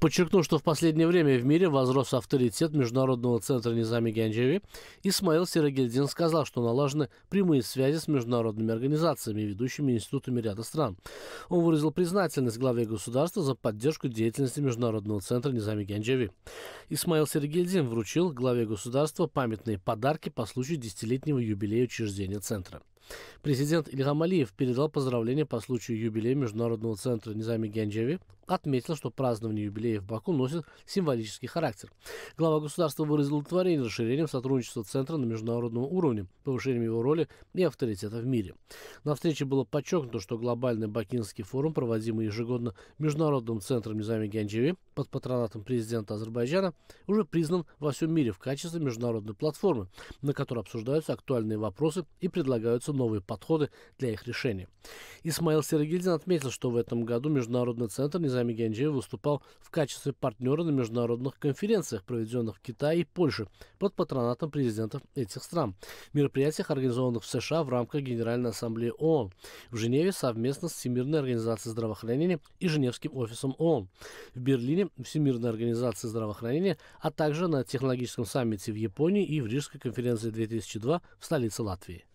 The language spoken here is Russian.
Подчеркнул, что в последнее время в мире возрос авторитет Международного центра Низами Гянджеви. Исмаил Серагельдин сказал, что налажены прямые связи с международными организациями и ведущими институтами ряда стран. Он выразил признательность главе государства за поддержку деятельности Международного центра Низами Гянджеви. Исмаил Серагельдин вручил главе государства памятные подарки по случаю десятилетнего юбилея учреждения центра. Президент Ильхам Алиев передал поздравления по случаю юбилея Международного центра Низами Гянджеви, отметил, что празднование юбилея в Баку носит символический характер. Глава государства выразил удовлетворение расширением сотрудничества центра на международном уровне, повышением его роли и авторитета в мире. На встрече было подчеркнуто, что глобальный бакинский форум, проводимый ежегодно Международным центром Низами Гянджеви, под патронатом президента Азербайджана уже признан во всем мире в качестве международной платформы, на которой обсуждаются актуальные вопросы и предлагаются новые подходы для их решения. Исмаил Серегильдин отметил, что в этом году Международный центр Низами Генджиева выступал в качестве партнера на международных конференциях, проведенных в Китае и Польше под патронатом президентов этих стран, мероприятиях, организованных в США в рамках Генеральной Ассамблеи ООН, в Женеве совместно с Всемирной организацией здравоохранения и Женевским офисом ООН, в Берлине Берлине, Всемирной организации здравоохранения, а также на технологическом саммите в Японии и в Рижской конференции 2002 в столице Латвии.